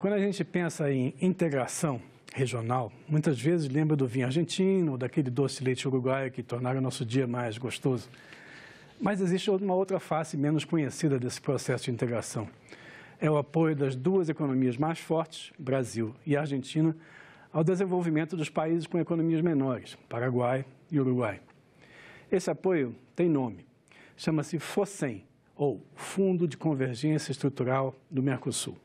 Quando a gente pensa em integração regional, muitas vezes lembra do vinho argentino, daquele doce leite uruguaio que tornaram o nosso dia mais gostoso. Mas existe uma outra face menos conhecida desse processo de integração. É o apoio das duas economias mais fortes, Brasil e Argentina, ao desenvolvimento dos países com economias menores, Paraguai e Uruguai. Esse apoio tem nome. Chama-se FOSEM, ou Fundo de Convergência Estrutural do Mercosul.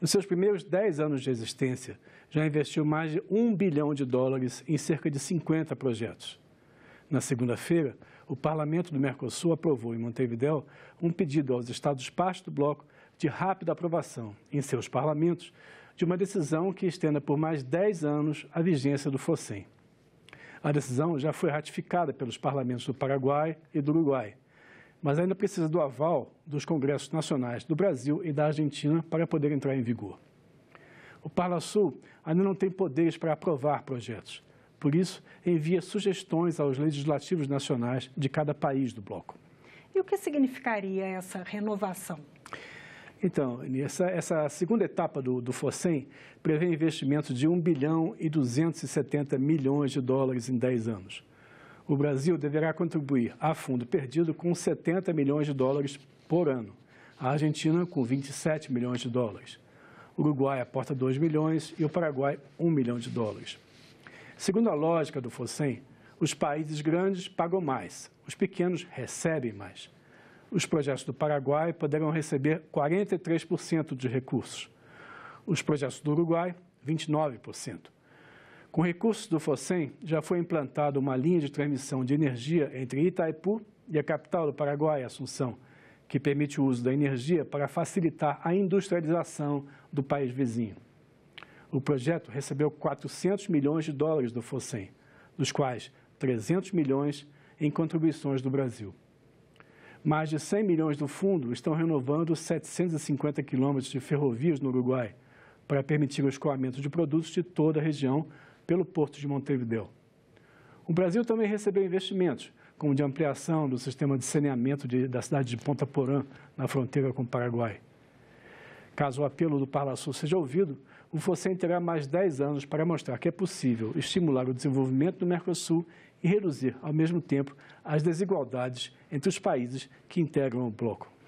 Nos seus primeiros 10 anos de existência, já investiu mais de 1 bilhão de dólares em cerca de 50 projetos. Na segunda-feira, o Parlamento do Mercosul aprovou em Montevideo um pedido aos Estados-partes do bloco de rápida aprovação em seus parlamentos de uma decisão que estenda por mais 10 anos a vigência do FOSEM. A decisão já foi ratificada pelos parlamentos do Paraguai e do Uruguai mas ainda precisa do aval dos congressos nacionais do Brasil e da Argentina para poder entrar em vigor. O Parlasul ainda não tem poderes para aprovar projetos, por isso envia sugestões aos legislativos nacionais de cada país do bloco. E o que significaria essa renovação? Então, essa, essa segunda etapa do, do FOSEM prevê investimentos de 1 bilhão e 270 milhões de dólares em 10 anos o Brasil deverá contribuir a fundo perdido com 70 milhões de dólares por ano, a Argentina com 27 milhões de dólares. O Uruguai aporta 2 milhões e o Paraguai 1 milhão de dólares. Segundo a lógica do FOSEM, os países grandes pagam mais, os pequenos recebem mais. Os projetos do Paraguai poderão receber 43% de recursos, os projetos do Uruguai, 29%. Com recursos do FOSEM, já foi implantada uma linha de transmissão de energia entre Itaipu e a capital do Paraguai, Assunção, que permite o uso da energia para facilitar a industrialização do país vizinho. O projeto recebeu 400 milhões de dólares do FOSEM, dos quais 300 milhões em contribuições do Brasil. Mais de 100 milhões do fundo estão renovando 750 quilômetros de ferrovias no Uruguai, para permitir o escoamento de produtos de toda a região pelo Porto de Montevideo. O Brasil também recebeu investimentos, como de ampliação do sistema de saneamento de, da cidade de Ponta Porã, na fronteira com o Paraguai. Caso o apelo do Sul seja ouvido, o FOCEN terá mais 10 anos para mostrar que é possível estimular o desenvolvimento do Mercosul e reduzir, ao mesmo tempo, as desigualdades entre os países que integram o bloco.